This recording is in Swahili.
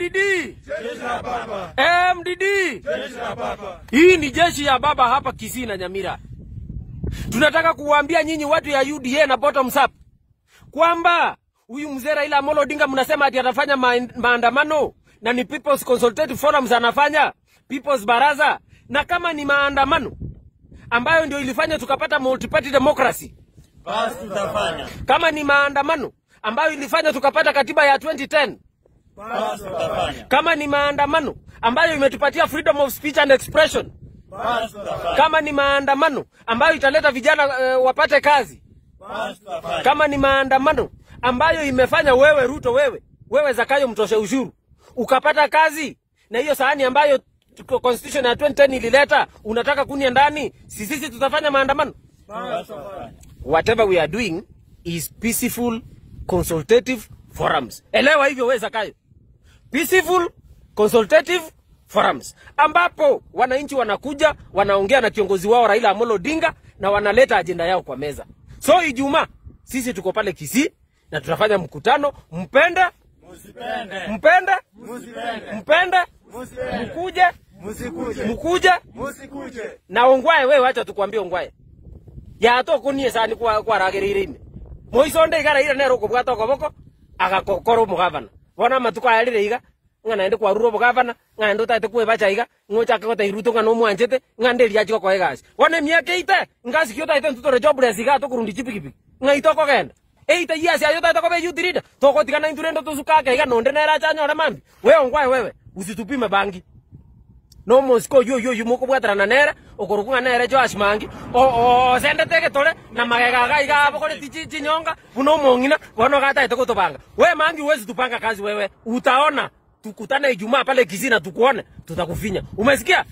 MDD. Jeshi la baba. MDD. Jeshi la baba. Hii ni jeshi ya baba hapa Kisii na Nyamira. Tunataka kuwaambia nyinyi watu ya UDA na bottom up kwamba huyu mzee Raila Amolo Odinga mnasema ati atafanya maandamano na ni People's Consultative Forums anafanya People's Baraza, na kama ni maandamano ambayo ndio ilifanya tukapata multi-party democracy, basi tutafanya. Kama ni maandamano ambayo ilifanya tukapata katiba ya 2010 kama ni maandamano ambayo imetupatia freedom of speech and expression, Kama ni maandamano ambayo italeta vijana uh, wapate kazi, Kama ni maandamano ambayo imefanya wewe Ruto, wewe wewe Zakayo mtoshe ushuru ukapata kazi, na hiyo sahani ambayo constitution ya 2010 ilileta unataka kunia ndani, si sisi tutafanya maandamano? Whatever we are doing is peaceful consultative forums. Elewa hivyo wewe Zakayo peaceful consultative forums ambapo wananchi wanakuja wanaongea na kiongozi wao Raila Amolo Odinga na wanaleta ajenda yao kwa meza. So Ijumaa sisi tuko pale Kisii na tutafanya mkutano, mpende musipende, mpende musipende, mpende musipende, mkuje musikuje, mkuje musikuje. Na ongwae wewe, acha tukwambie ongwae yato kunie sani kwa kwa ragirire ime moisonde igara ira nero kubwata boko agakokorwo mugavana bona matuko ayarire iga ng'ana ndi kwarura obogabana ng'ana ndi otaete kwebacha iga ng'ochake gotai ruto ng'ana omwanchete ng'ana ndi gokoa egasi bono emiaka eita ngasi ki otaete ntutore jobless iga tokorundi chipikipiki ng'aita okogenda eita ye ayo otaete kobe youth leader togotigana intwe rende tosukake iga nonde nere achanyore mambi weongwae wewe usitupime bangi nomosiko oyo oyo nere okorukung'a nere joasimangi osendete getore na magega gai tichi chinyonga buna omong'ina bono itoko gotobanga we mangi wezi tupanga kazi wewe utaona tukutane ijumaa pale kizina tukuone tutakufinya umesikia